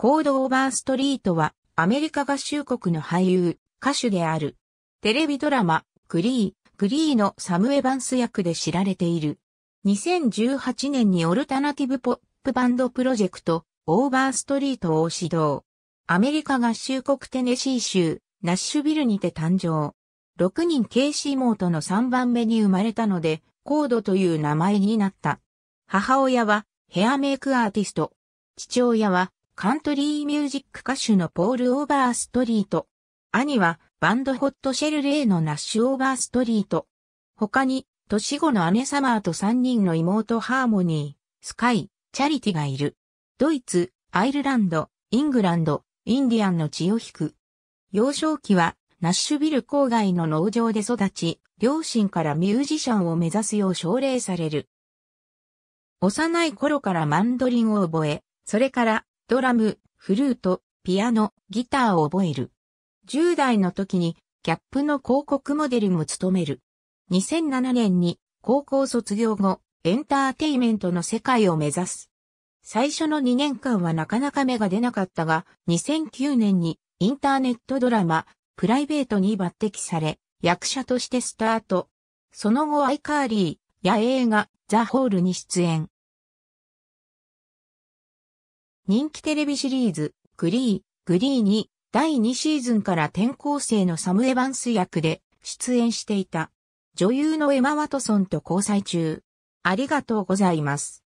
コード・オーバーストリートはアメリカ合衆国の俳優、歌手である。テレビドラマ、グリー、グリーのサム・エヴァンス役で知られている。2018年にオルタナティブポップバンドプロジェクト、オーバーストリートを指導。アメリカ合衆国テネシー州、ナッシュビルにて誕生。6人ケイシーモートの3番目に生まれたので、コードという名前になった。母親はヘアメイクアーティスト。父親はカントリーミュージック歌手のポール・オーバーストリート。兄はバンドホットシェル・レイのナッシュ・オーバーストリート。他に、年後の姉サマーと3人の妹ハーモニー、スカイ、チャリティがいる。ドイツ、アイルランド、イングランド、インディアンの血を引く。幼少期は、ナッシュビル郊外の農場で育ち、両親からミュージシャンを目指すよう奨励される。幼い頃からマンドリンを覚え、それからドラム、フルート、ピアノ、ギターを覚える。10代の時にキャップの広告モデルも務める。2007年に高校卒業後、エンターテイメントの世界を目指す。最初の2年間はなかなか芽が出なかったが、2009年にインターネットドラマ、プライベートに抜擢され、役者としてスタート。その後アイカーリーや映画、ザ・ホールに出演。人気テレビシリーズ、グリー、グリーに第2シーズンから転校生のサム・エヴァンス役で出演していた。女優のエマ・ワトソンと交際中。ありがとうございます。